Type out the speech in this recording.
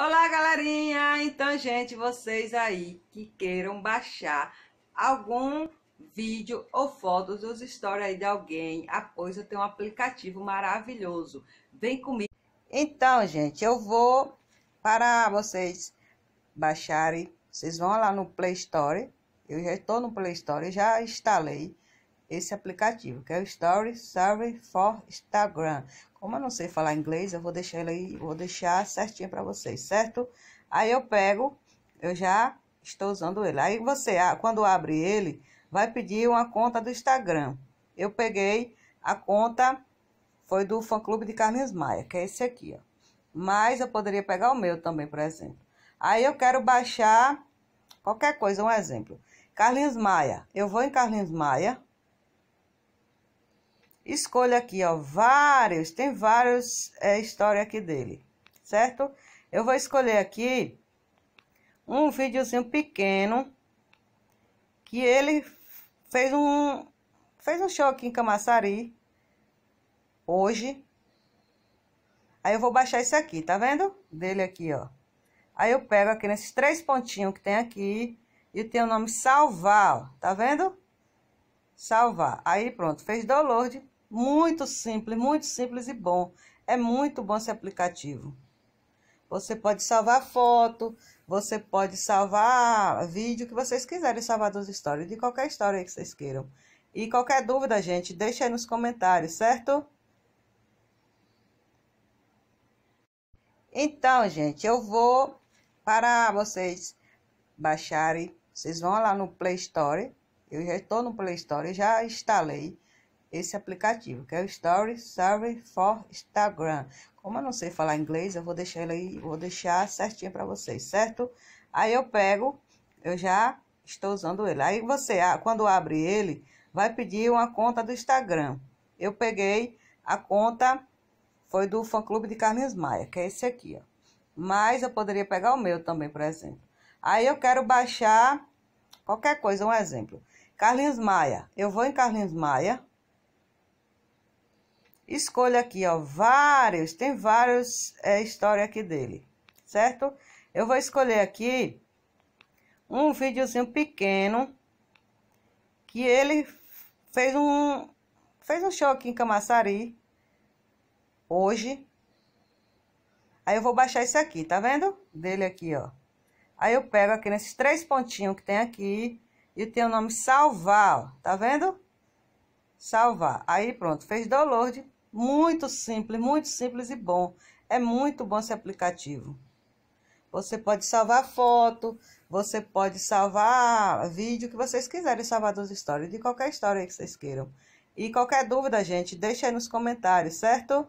Olá, galerinha! Então, gente, vocês aí que queiram baixar algum vídeo ou fotos dos stories aí de alguém, após ah, eu tenho um aplicativo maravilhoso. Vem comigo. Então, gente, eu vou para vocês baixarem. Vocês vão lá no Play Store. Eu já estou no Play Store, já instalei esse aplicativo, que é o Story Survey for Instagram. Como eu não sei falar inglês, eu vou deixar ele aí, vou deixar certinho para vocês, certo? Aí eu pego, eu já estou usando ele. Aí você, quando abre ele, vai pedir uma conta do Instagram. Eu peguei a conta, foi do fã clube de Carlinhos Maia, que é esse aqui, ó. Mas eu poderia pegar o meu também, por exemplo. Aí eu quero baixar qualquer coisa, um exemplo. Carlinhos Maia. Eu vou em Carlinhos Maia, Escolha aqui, ó, vários, tem vários é, história aqui dele, certo? Eu vou escolher aqui um videozinho pequeno que ele fez um fez um show aqui em Camaçari hoje. Aí eu vou baixar esse aqui, tá vendo? Dele aqui, ó. Aí eu pego aqui nesses três pontinhos que tem aqui e tem o nome salvar, ó. Tá vendo? Salvar. Aí pronto, fez download muito simples, muito simples e bom. É muito bom esse aplicativo. Você pode salvar foto, você pode salvar vídeo que vocês quiserem salvar dos stories, de qualquer história que vocês queiram. E qualquer dúvida, gente, deixa aí nos comentários, certo? Então, gente, eu vou para vocês baixarem. Vocês vão lá no Play Store. Eu já estou no Play Store, já instalei esse aplicativo, que é o Story Survey for Instagram. Como eu não sei falar inglês, eu vou deixar ele aí, vou deixar certinho para vocês, certo? Aí eu pego, eu já estou usando ele. Aí você, quando abre ele, vai pedir uma conta do Instagram. Eu peguei a conta, foi do fã clube de Carlinhos Maia, que é esse aqui, ó. Mas eu poderia pegar o meu também, por exemplo. Aí eu quero baixar qualquer coisa, um exemplo. Carlinhos Maia. Eu vou em Carlinhos Maia, Escolha aqui, ó, vários, tem vários é, história aqui dele, certo? Eu vou escolher aqui um videozinho pequeno que ele fez um fez um show aqui em Camaçari hoje. Aí eu vou baixar esse aqui, tá vendo? Dele aqui, ó. Aí eu pego aqui nesses três pontinhos que tem aqui e tem o nome salvar, ó. Tá vendo? Salvar. Aí pronto, fez download muito simples, muito simples e bom. É muito bom esse aplicativo. Você pode salvar foto, você pode salvar vídeo que vocês quiserem salvar dos stories, de qualquer história que vocês queiram. E qualquer dúvida, gente, deixa aí nos comentários, certo?